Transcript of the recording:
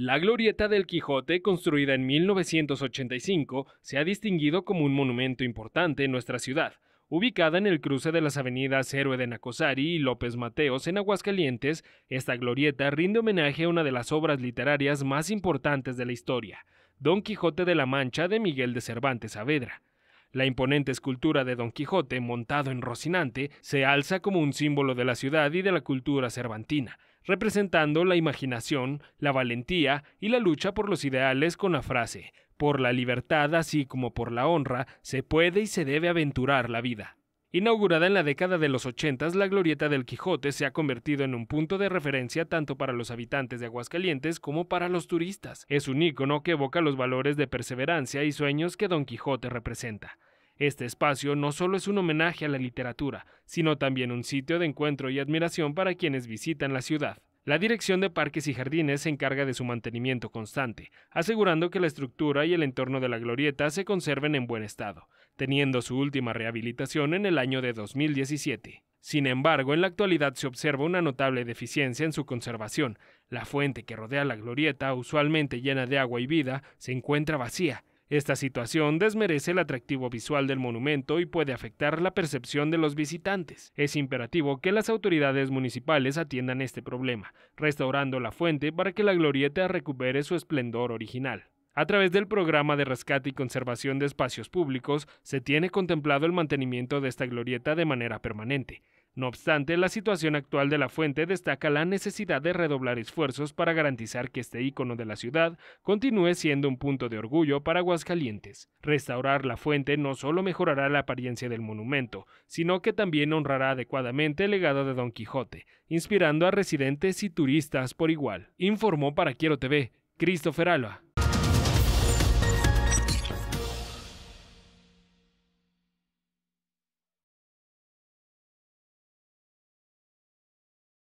La Glorieta del Quijote, construida en 1985, se ha distinguido como un monumento importante en nuestra ciudad. Ubicada en el cruce de las avenidas Héroe de Nacosari y López Mateos en Aguascalientes, esta glorieta rinde homenaje a una de las obras literarias más importantes de la historia, Don Quijote de la Mancha de Miguel de Cervantes Saavedra. La imponente escultura de Don Quijote montado en Rocinante se alza como un símbolo de la ciudad y de la cultura cervantina, representando la imaginación, la valentía y la lucha por los ideales con la frase, por la libertad así como por la honra, se puede y se debe aventurar la vida. Inaugurada en la década de los 80, la glorieta del Quijote se ha convertido en un punto de referencia tanto para los habitantes de Aguascalientes como para los turistas. Es un ícono que evoca los valores de perseverancia y sueños que Don Quijote representa. Este espacio no solo es un homenaje a la literatura, sino también un sitio de encuentro y admiración para quienes visitan la ciudad. La Dirección de Parques y Jardines se encarga de su mantenimiento constante, asegurando que la estructura y el entorno de la glorieta se conserven en buen estado, teniendo su última rehabilitación en el año de 2017. Sin embargo, en la actualidad se observa una notable deficiencia en su conservación. La fuente que rodea la glorieta, usualmente llena de agua y vida, se encuentra vacía, esta situación desmerece el atractivo visual del monumento y puede afectar la percepción de los visitantes. Es imperativo que las autoridades municipales atiendan este problema, restaurando la fuente para que la glorieta recupere su esplendor original. A través del programa de rescate y conservación de espacios públicos, se tiene contemplado el mantenimiento de esta glorieta de manera permanente, no obstante, la situación actual de la fuente destaca la necesidad de redoblar esfuerzos para garantizar que este ícono de la ciudad continúe siendo un punto de orgullo para Aguascalientes. Restaurar la fuente no solo mejorará la apariencia del monumento, sino que también honrará adecuadamente el legado de Don Quijote, inspirando a residentes y turistas por igual. Informó para Quiero TV, Christopher Alba.